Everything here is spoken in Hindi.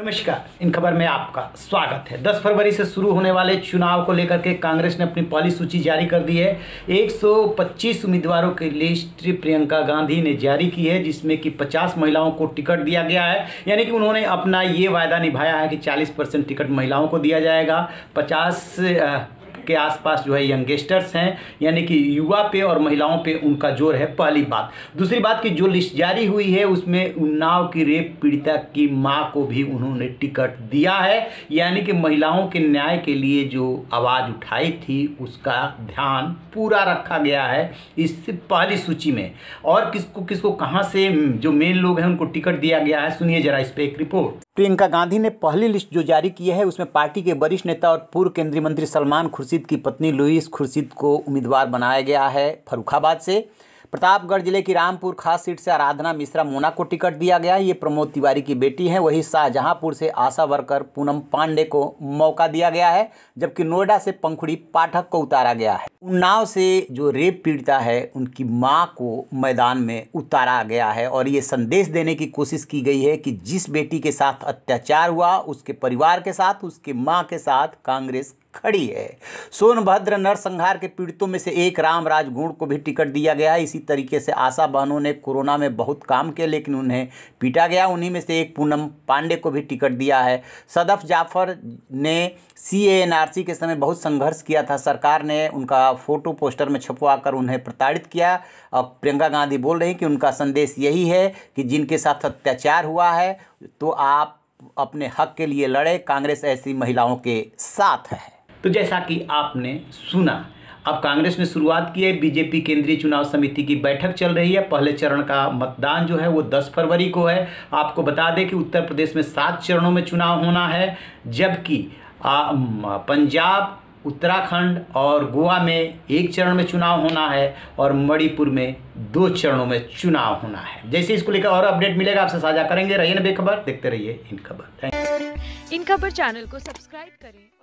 नमस्कार इन खबर में आपका स्वागत है 10 फरवरी से शुरू होने वाले चुनाव को लेकर के कांग्रेस ने अपनी पहली सूची जारी कर दी है 125 उम्मीदवारों की लिस्ट प्रियंका गांधी ने जारी की है जिसमें कि 50 महिलाओं को टिकट दिया गया है यानी कि उन्होंने अपना ये वायदा निभाया है कि 40 परसेंट टिकट महिलाओं को दिया जाएगा पचास के आसपास जो है यंगेस्टर्स हैं यानी कि युवा पे और महिलाओं पे उनका जोर है पहली बात दूसरी बात कि जो लिस्ट जारी हुई है उसमें उन्नाव की रेप पीड़िता की माँ को भी उन्होंने टिकट दिया है यानी कि महिलाओं के न्याय के लिए जो आवाज़ उठाई थी उसका ध्यान पूरा रखा गया है इस पहली सूची में और किसको किसको कहाँ से जो मेन लोग हैं उनको टिकट दिया गया है सुनिए जरा इस पर एक रिपोर्ट प्रियंका गांधी ने पहली लिस्ट जो जारी की है उसमें पार्टी के वरिष्ठ नेता और पूर्व केंद्रीय मंत्री सलमान खुर्शीद की पत्नी लुईस खुर्शीद को उम्मीदवार बनाया गया है फरुखाबाद से प्रतापगढ़ जिले की रामपुर खास सीट से आराधना मिश्रा मोना को टिकट दिया गया है ये प्रमोद तिवारी की बेटी हैं वहीं शाहजहांपुर से आशा वर्कर पूनम पांडे को मौका दिया गया है जबकि नोएडा से पंखुड़ी पाठक को उतारा गया है उन्नाव से जो रेप पीड़िता है उनकी माँ को मैदान में उतारा गया है और ये संदेश देने की कोशिश की गई है कि जिस बेटी के साथ अत्याचार हुआ उसके परिवार के साथ उसके माँ के साथ कांग्रेस खड़ी है सोनभद्र नरसंहार के पीड़ितों में से एक राम गुण को भी टिकट दिया गया है इसी तरीके से आशा बहनों ने कोरोना में बहुत काम किया लेकिन उन्हें पीटा गया उन्हीं में से एक पूनम पांडे को भी टिकट दिया है सदफ जाफर ने सी के समय बहुत संघर्ष किया था सरकार ने उनका फोटो पोस्टर में छपवा उन्हें प्रताड़ित किया और प्रियंका गांधी बोल रही कि उनका संदेश यही है कि जिनके साथ अत्याचार हुआ है तो आप अपने हक के लिए लड़े कांग्रेस ऐसी महिलाओं के साथ है तो जैसा कि आपने सुना अब कांग्रेस ने शुरुआत की है बीजेपी केंद्रीय चुनाव समिति की बैठक चल रही है पहले चरण का मतदान जो है वो 10 फरवरी को है आपको बता दें कि उत्तर प्रदेश में सात चरणों में चुनाव होना है जबकि पंजाब उत्तराखंड और गोवा में एक चरण में चुनाव होना है और मणिपुर में दो चरणों में चुनाव होना है जैसे इसको लेकर और अपडेट मिलेगा आपसे साझा करेंगे रहिए ना बेखबर देखते रहिए इन खबर इन खबर चैनल को सब्सक्राइब करें